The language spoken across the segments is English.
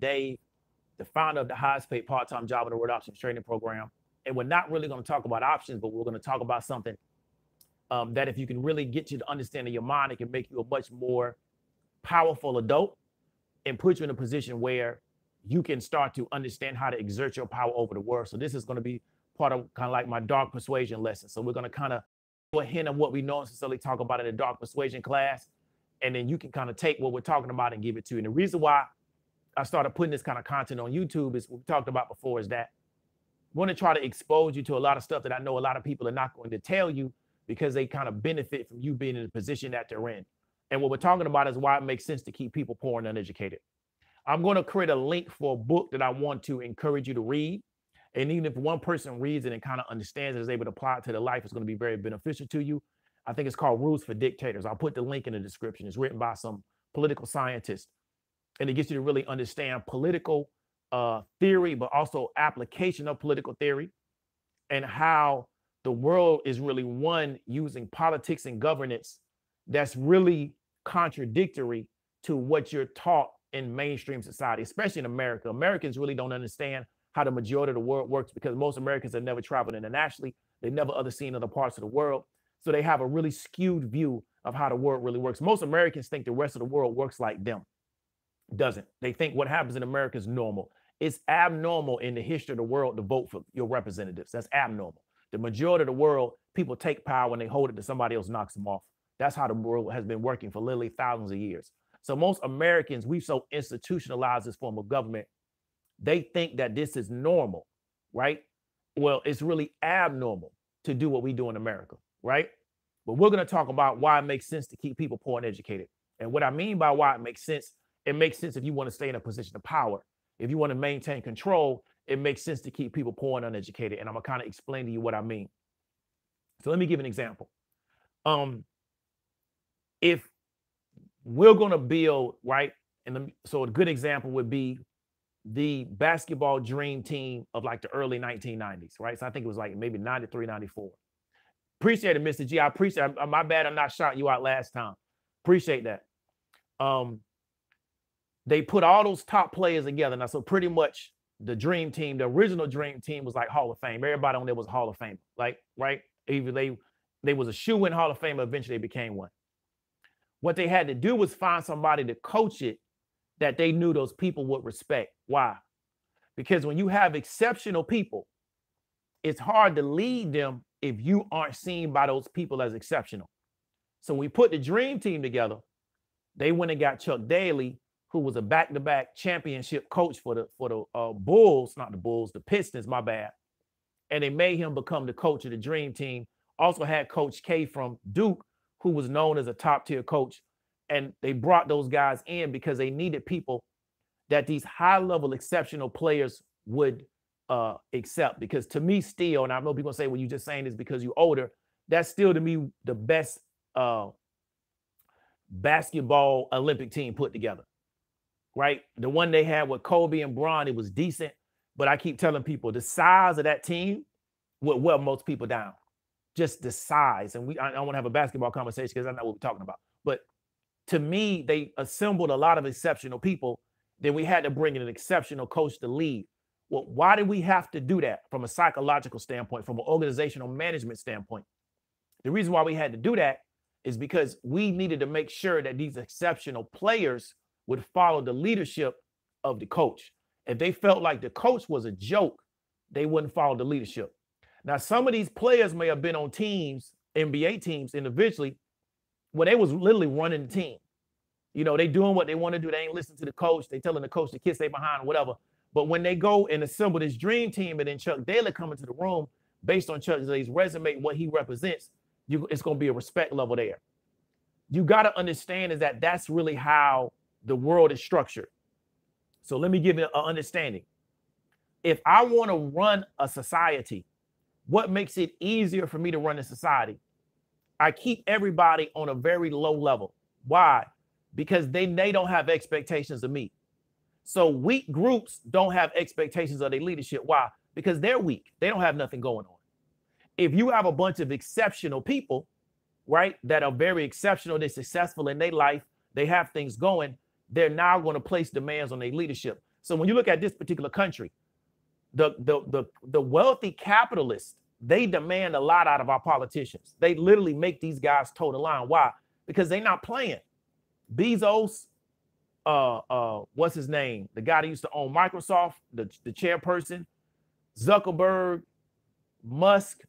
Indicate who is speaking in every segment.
Speaker 1: Dave, the founder of the highest paid part time job in the Word Options Training Program. And we're not really going to talk about options, but we're going to talk about something um, that if you can really get you to in your mind, it can make you a much more powerful adult and put you in a position where you can start to understand how to exert your power over the world. So this is going to be part of kind of like my dark persuasion lesson. So we're going to kind of a hint of what we don't necessarily talk about in the dark persuasion class. And then you can kind of take what we're talking about and give it to you. And the reason why I started putting this kind of content on YouTube, as we talked about before, is that I want to try to expose you to a lot of stuff that I know a lot of people are not going to tell you because they kind of benefit from you being in the position that they're in. And what we're talking about is why it makes sense to keep people poor and uneducated. I'm going to create a link for a book that I want to encourage you to read. And even if one person reads it and kind of understands it, is able to apply it to their life, it's going to be very beneficial to you. I think it's called Rules for Dictators. I'll put the link in the description. It's written by some political scientist and it gets you to really understand political uh, theory, but also application of political theory and how the world is really one using politics and governance that's really contradictory to what you're taught in mainstream society, especially in America. Americans really don't understand how the majority of the world works because most Americans have never traveled internationally. They've never other seen other parts of the world. So they have a really skewed view of how the world really works. Most Americans think the rest of the world works like them doesn't. They think what happens in America is normal. It's abnormal in the history of the world to vote for your representatives. That's abnormal. The majority of the world, people take power when they hold it to somebody else knocks them off. That's how the world has been working for literally thousands of years. So most Americans, we've so institutionalized this form of government, they think that this is normal, right? Well, it's really abnormal to do what we do in America, right? But we're going to talk about why it makes sense to keep people poor and educated. And what I mean by why it makes sense it makes sense if you want to stay in a position of power. If you want to maintain control, it makes sense to keep people poor and uneducated. And I'm gonna kind of explain to you what I mean. So let me give an example. Um, if we're gonna build right, and the, so a good example would be the basketball dream team of like the early 1990s, right? So I think it was like maybe 93, 94. Appreciate it, Mr. G. I appreciate. I, my bad, I'm not shouting you out last time. Appreciate that. Um, they put all those top players together. Now, so pretty much the dream team, the original dream team was like Hall of Fame. Everybody on there was Hall of Fame. Like, right? Even they they was a shoe in Hall of Fame, eventually they became one. What they had to do was find somebody to coach it that they knew those people would respect. Why? Because when you have exceptional people, it's hard to lead them if you aren't seen by those people as exceptional. So we put the dream team together. They went and got Chuck Daly, who was a back-to-back championship coach for the for the uh, Bulls, not the Bulls, the Pistons, my bad. And they made him become the coach of the Dream Team. Also had Coach K from Duke, who was known as a top-tier coach. And they brought those guys in because they needed people that these high-level exceptional players would uh, accept. Because to me, still, and I know people say, "Well, you just saying this because you're older." That's still to me the best uh, basketball Olympic team put together right? The one they had with Kobe and Braun, it was decent. But I keep telling people the size of that team would well most people down. Just the size. And we I, I want to have a basketball conversation because I know what we're talking about. But to me, they assembled a lot of exceptional people. Then we had to bring in an exceptional coach to lead. Well, why did we have to do that from a psychological standpoint, from an organizational management standpoint? The reason why we had to do that is because we needed to make sure that these exceptional players would follow the leadership of the coach. If they felt like the coach was a joke, they wouldn't follow the leadership. Now, some of these players may have been on teams, NBA teams individually, where they was literally running the team. You know, they doing what they want to do. They ain't listening to the coach. They telling the coach to kiss they behind, whatever. But when they go and assemble this dream team, and then Chuck Daly come into the room based on Chuck Daly's resume, what he represents, you, it's going to be a respect level there. You got to understand is that that's really how the world is structured. So let me give you an understanding. If I want to run a society, what makes it easier for me to run a society? I keep everybody on a very low level. Why? Because they, they don't have expectations of me. So weak groups don't have expectations of their leadership. Why? Because they're weak. They don't have nothing going on. If you have a bunch of exceptional people, right, that are very exceptional, they're successful in their life, they have things going, they're now going to place demands on their leadership. So when you look at this particular country, the, the, the, the wealthy capitalists, they demand a lot out of our politicians. They literally make these guys toe the line. Why? Because they're not playing. Bezos, uh, uh, what's his name? The guy that used to own Microsoft, the, the chairperson, Zuckerberg, Musk,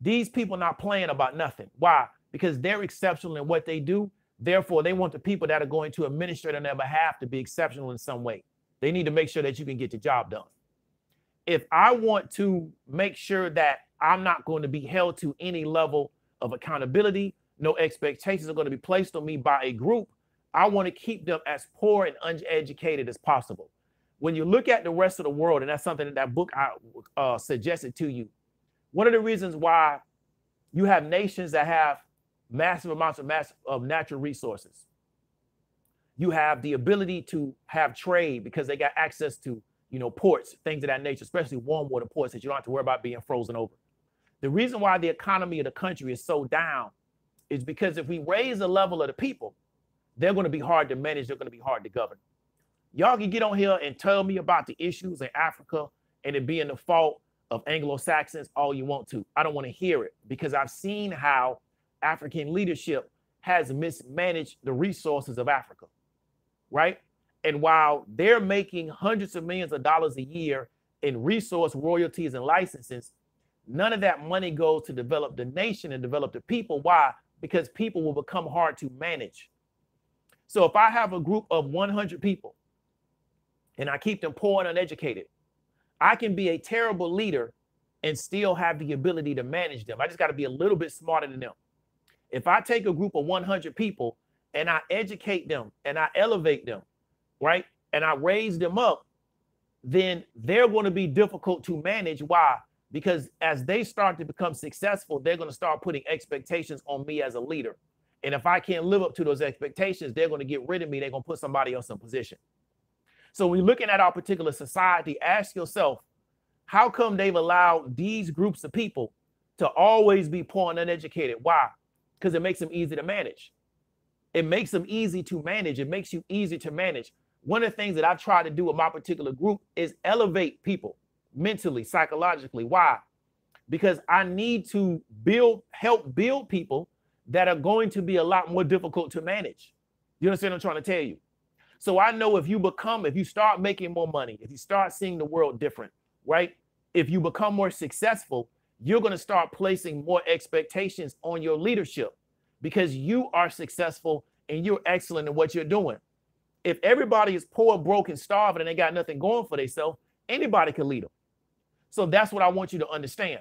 Speaker 1: these people not playing about nothing. Why? Because they're exceptional in what they do Therefore, they want the people that are going to administrate on their behalf to be exceptional in some way. They need to make sure that you can get the job done. If I want to make sure that I'm not going to be held to any level of accountability, no expectations are going to be placed on me by a group, I want to keep them as poor and uneducated as possible. When you look at the rest of the world, and that's something that that book I uh, suggested to you, one of the reasons why you have nations that have massive amounts of mass of natural resources. You have the ability to have trade because they got access to you know ports, things of that nature, especially warm water ports that you don't have to worry about being frozen over. The reason why the economy of the country is so down is because if we raise the level of the people, they're going to be hard to manage. They're going to be hard to govern. Y'all can get on here and tell me about the issues in Africa and it being the fault of Anglo Saxons all you want to. I don't want to hear it because I've seen how African leadership has mismanaged the resources of Africa, right? And while they're making hundreds of millions of dollars a year in resource royalties and licenses, none of that money goes to develop the nation and develop the people. Why? Because people will become hard to manage. So if I have a group of 100 people and I keep them poor and uneducated, I can be a terrible leader and still have the ability to manage them. I just got to be a little bit smarter than them. If I take a group of 100 people and I educate them and I elevate them, right? And I raise them up, then they're going to be difficult to manage. Why? Because as they start to become successful, they're going to start putting expectations on me as a leader. And if I can't live up to those expectations, they're going to get rid of me. They're going to put somebody else in position. So when you're looking at our particular society, ask yourself, how come they've allowed these groups of people to always be poor and uneducated? Why? because it makes them easy to manage. It makes them easy to manage. It makes you easy to manage. One of the things that I've tried to do with my particular group is elevate people mentally, psychologically. Why? Because I need to build, help build people that are going to be a lot more difficult to manage. You understand what I'm trying to tell you? So I know if you become, if you start making more money, if you start seeing the world different, right? If you become more successful, you're going to start placing more expectations on your leadership because you are successful and you're excellent in what you're doing. If everybody is poor, broke, and starving and they got nothing going for themselves, anybody can lead them. So that's what I want you to understand.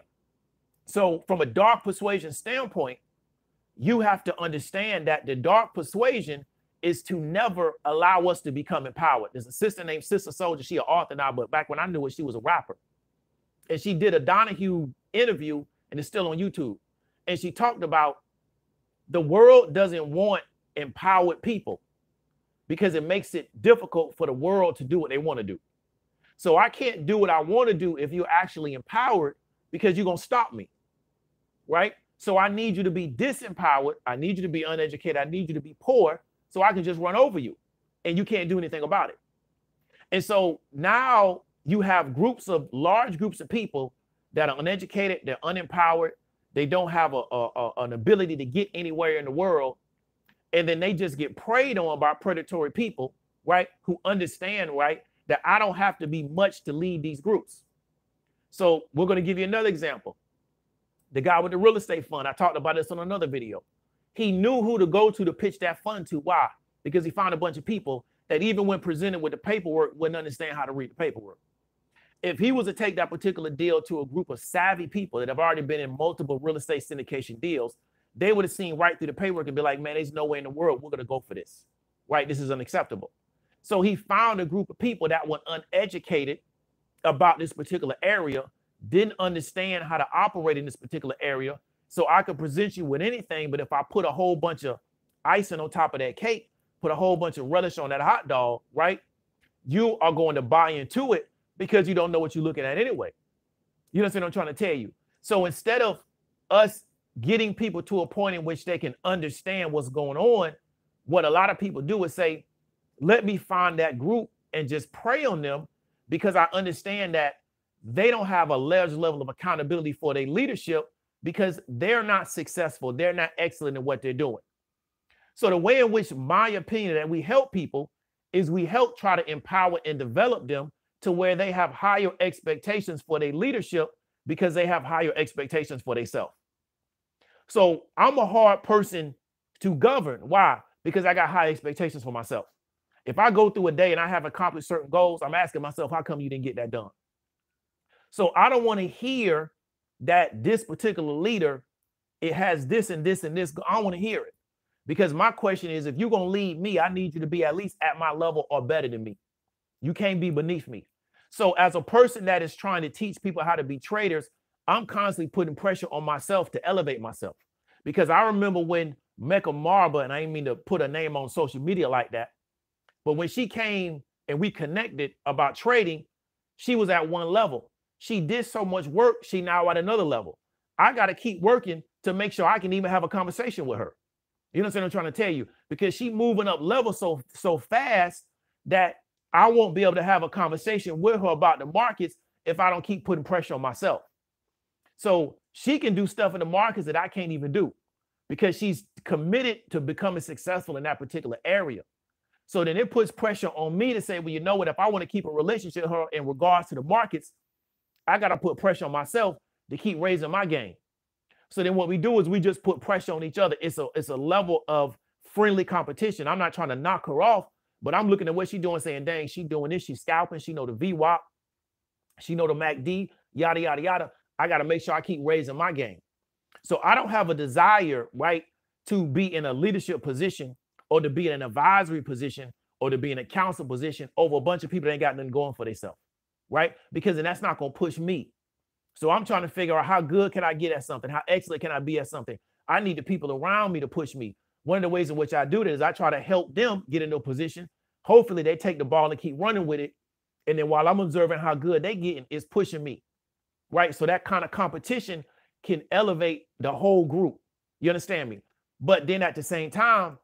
Speaker 1: So, from a dark persuasion standpoint, you have to understand that the dark persuasion is to never allow us to become empowered. There's a sister named Sister Soldier. She an author now, but back when I knew her, she was a rapper. And she did a Donahue interview, and it's still on YouTube. And she talked about the world doesn't want empowered people because it makes it difficult for the world to do what they want to do. So I can't do what I want to do if you're actually empowered because you're going to stop me. Right? So I need you to be disempowered. I need you to be uneducated. I need you to be poor so I can just run over you and you can't do anything about it. And so now you have groups of large groups of people that are uneducated, they're unempowered, they don't have a, a, a, an ability to get anywhere in the world, and then they just get preyed on by predatory people, right? Who understand, right, that I don't have to be much to lead these groups. So we're going to give you another example. The guy with the real estate fund, I talked about this on another video. He knew who to go to to pitch that fund to. Why? Because he found a bunch of people that even when presented with the paperwork wouldn't understand how to read the paperwork if he was to take that particular deal to a group of savvy people that have already been in multiple real estate syndication deals, they would have seen right through the paperwork and be like, man, there's no way in the world we're going to go for this. Right? This is unacceptable. So he found a group of people that were uneducated about this particular area, didn't understand how to operate in this particular area. So I could present you with anything, but if I put a whole bunch of icing on top of that cake, put a whole bunch of relish on that hot dog, right? You are going to buy into it because you don't know what you're looking at anyway. You don't what I'm trying to tell you? So instead of us getting people to a point in which they can understand what's going on, what a lot of people do is say, let me find that group and just prey on them because I understand that they don't have a large level of accountability for their leadership because they're not successful. They're not excellent in what they're doing. So, the way in which my opinion that we help people is we help try to empower and develop them to where they have higher expectations for their leadership because they have higher expectations for themselves. So I'm a hard person to govern. Why? Because I got high expectations for myself. If I go through a day and I have accomplished certain goals, I'm asking myself, how come you didn't get that done? So I don't want to hear that this particular leader, it has this and this and this. I want to hear it because my question is, if you're going to lead me, I need you to be at least at my level or better than me. You can't be beneath me. So, as a person that is trying to teach people how to be traders, I'm constantly putting pressure on myself to elevate myself. Because I remember when Mecca Marba, and I didn't mean to put a name on social media like that, but when she came and we connected about trading, she was at one level. She did so much work, she now at another level. I got to keep working to make sure I can even have a conversation with her. You know what I'm trying to tell you? Because she moving up level so so fast that I won't be able to have a conversation with her about the markets if I don't keep putting pressure on myself. So she can do stuff in the markets that I can't even do because she's committed to becoming successful in that particular area. So then it puts pressure on me to say, well, you know what? If I want to keep a relationship with her in regards to the markets, I got to put pressure on myself to keep raising my game. So then what we do is we just put pressure on each other. It's a it's a level of friendly competition. I'm not trying to knock her off. But I'm looking at what she doing, saying, dang, she doing this, she scalping, she know the VWAP, she know the MACD, yada, yada, yada. I got to make sure I keep raising my game. So I don't have a desire, right, to be in a leadership position or to be in an advisory position or to be in a council position over a bunch of people that ain't got nothing going for themselves, right? Because then that's not going to push me. So I'm trying to figure out how good can I get at something? How excellent can I be at something? I need the people around me to push me. One of the ways in which I do that is I try to help them get in a position Hopefully they take the ball and keep running with it. And then while I'm observing how good they getting, it's pushing me. Right. So that kind of competition can elevate the whole group. You understand me? But then at the same time,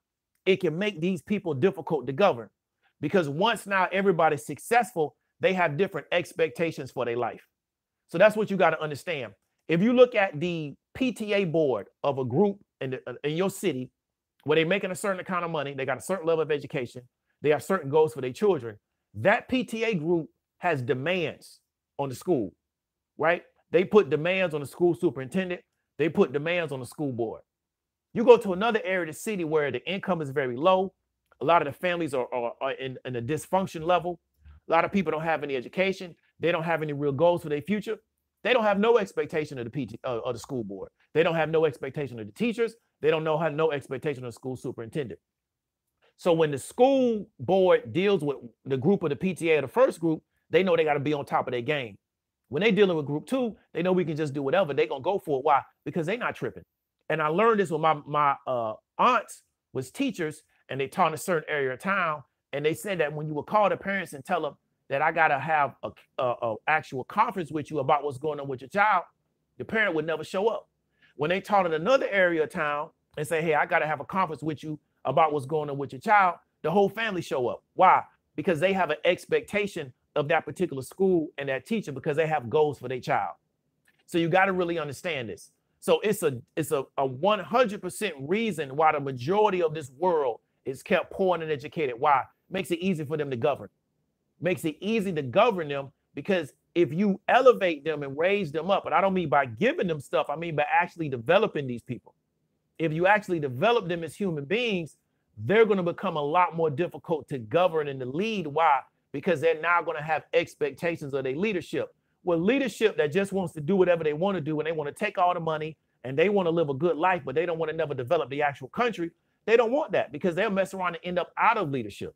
Speaker 1: it can make these people difficult to govern because once now everybody's successful, they have different expectations for their life. So that's what you got to understand. If you look at the PTA board of a group in, the, in your city where they're making a certain kind of money, they got a certain level of education, they have certain goals for their children. That PTA group has demands on the school, right? They put demands on the school superintendent, they put demands on the school board. You go to another area of the city where the income is very low. A lot of the families are, are, are in, in a dysfunction level. A lot of people don't have any education. They don't have any real goals for their future. They don't have no expectation of the PT, uh, of the school board. They don't have no expectation of the teachers. They don't know how no expectation of the school superintendent. So when the school board deals with the group of the PTA or the first group, they know they got to be on top of their game. When they dealing with group two, they know we can just do whatever. They're gonna go for it. Why? Because they not tripping. And I learned this with my my uh, aunts was teachers, and they taught in a certain area of town. And they said that when you would call the parents and tell them that I gotta have a, a, a actual conference with you about what's going on with your child, the parent would never show up. When they taught in another area of town and say, hey, I gotta have a conference with you about what's going on with your child, the whole family show up. Why? Because they have an expectation of that particular school and that teacher because they have goals for their child. So you got to really understand this. So it's a it's a, a 100% reason why the majority of this world is kept poor and uneducated. Why? Makes it easy for them to govern. Makes it easy to govern them because if you elevate them and raise them up, and I don't mean by giving them stuff, I mean by actually developing these people if you actually develop them as human beings, they're going to become a lot more difficult to govern and to lead. Why? Because they're now going to have expectations of their leadership. Well, leadership that just wants to do whatever they want to do and they want to take all the money and they want to live a good life, but they don't want to never develop the actual country. They don't want that because they'll mess around and end up out of leadership.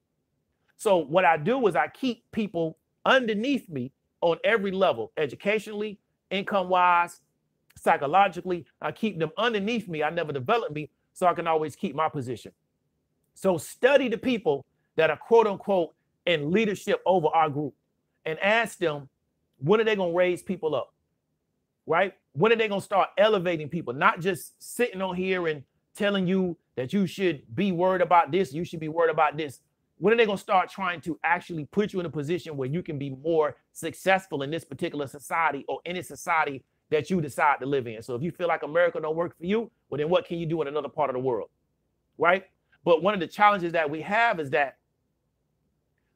Speaker 1: So, what I do is I keep people underneath me on every level, educationally, income wise, psychologically. I keep them underneath me. I never develop me so I can always keep my position. So study the people that are quote unquote in leadership over our group and ask them when are they going to raise people up? Right? When are they going to start elevating people? Not just sitting on here and telling you that you should be worried about this, you should be worried about this. When are they going to start trying to actually put you in a position where you can be more successful in this particular society or any society that you decide to live in. So if you feel like America don't work for you, well then what can you do in another part of the world? Right? But one of the challenges that we have is that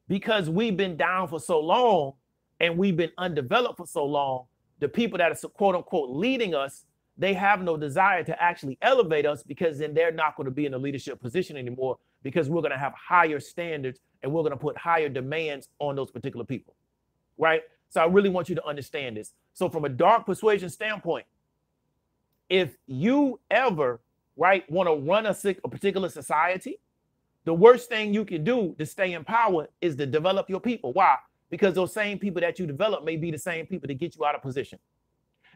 Speaker 1: because we've been down for so long and we've been undeveloped for so long, the people that are quote unquote leading us, they have no desire to actually elevate us because then they're not going to be in a leadership position anymore because we're going to have higher standards and we're going to put higher demands on those particular people. Right? So I really want you to understand this. So, from a dark persuasion standpoint, if you ever right want to run a, a particular society, the worst thing you can do to stay in power is to develop your people. Why? Because those same people that you develop may be the same people to get you out of position.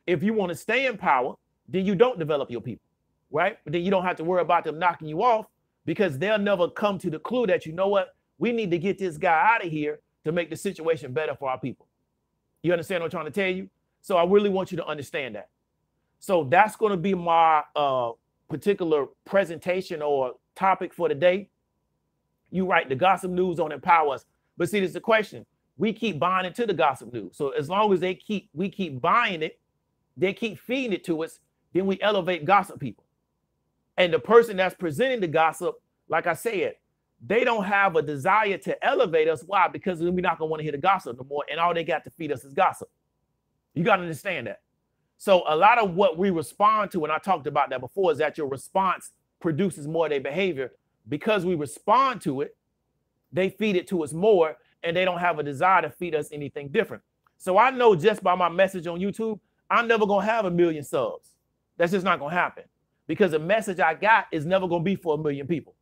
Speaker 1: If you want to stay in power, then you don't develop your people, right? But then you don't have to worry about them knocking you off because they'll never come to the clue that you know what we need to get this guy out of here to make the situation better for our people. You understand what I'm trying to tell you? So I really want you to understand that. So that's going to be my uh, particular presentation or topic for today. You write the gossip news on empower us. But see, there's the question. We keep buying into the gossip news. So as long as they keep we keep buying it, they keep feeding it to us, then we elevate gossip people. And the person that's presenting the gossip, like I said, they don't have a desire to elevate us. Why? Because we're not gonna want to hear the gossip no more, and all they got to feed us is gossip. You gotta understand that. So a lot of what we respond to, and I talked about that before, is that your response produces more of their behavior. Because we respond to it, they feed it to us more, and they don't have a desire to feed us anything different. So I know just by my message on YouTube, I'm never gonna have a million subs. That's just not gonna happen because the message I got is never gonna be for a million people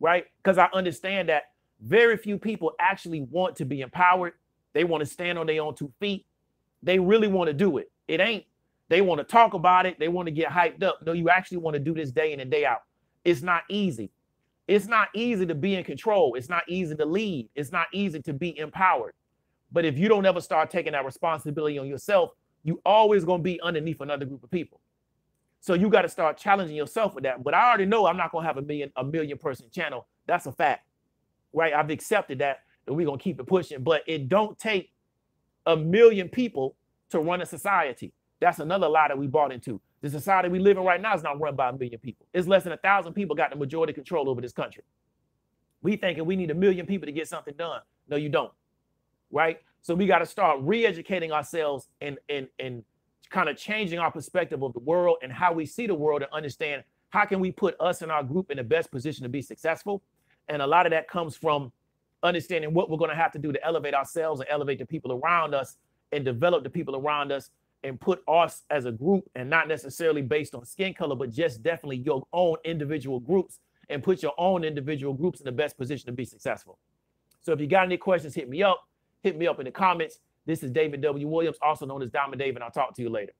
Speaker 1: right? Because I understand that very few people actually want to be empowered. They want to stand on their own two feet. They really want to do it. It ain't they want to talk about it. They want to get hyped up. No, you actually want to do this day in and day out. It's not easy. It's not easy to be in control. It's not easy to lead. It's not easy to be empowered. But if you don't ever start taking that responsibility on yourself, you always going to be underneath another group of people. So you got to start challenging yourself with that. But I already know I'm not gonna have a million a million person channel. That's a fact, right? I've accepted that, and we're gonna keep it pushing. But it don't take a million people to run a society. That's another lie that we bought into. The society we live in right now is not run by a million people. It's less than a thousand people got the majority control over this country. We thinking we need a million people to get something done. No, you don't, right? So we got to start re-educating ourselves and and and kind of changing our perspective of the world and how we see the world and understand how can we put us and our group in the best position to be successful. And a lot of that comes from understanding what we're going to have to do to elevate ourselves and elevate the people around us and develop the people around us and put us as a group and not necessarily based on skin color, but just definitely your own individual groups and put your own individual groups in the best position to be successful. So if you got any questions, hit me up. Hit me up in the comments. This is David W. Williams, also known as Diamond Dave, and I'll talk to you later.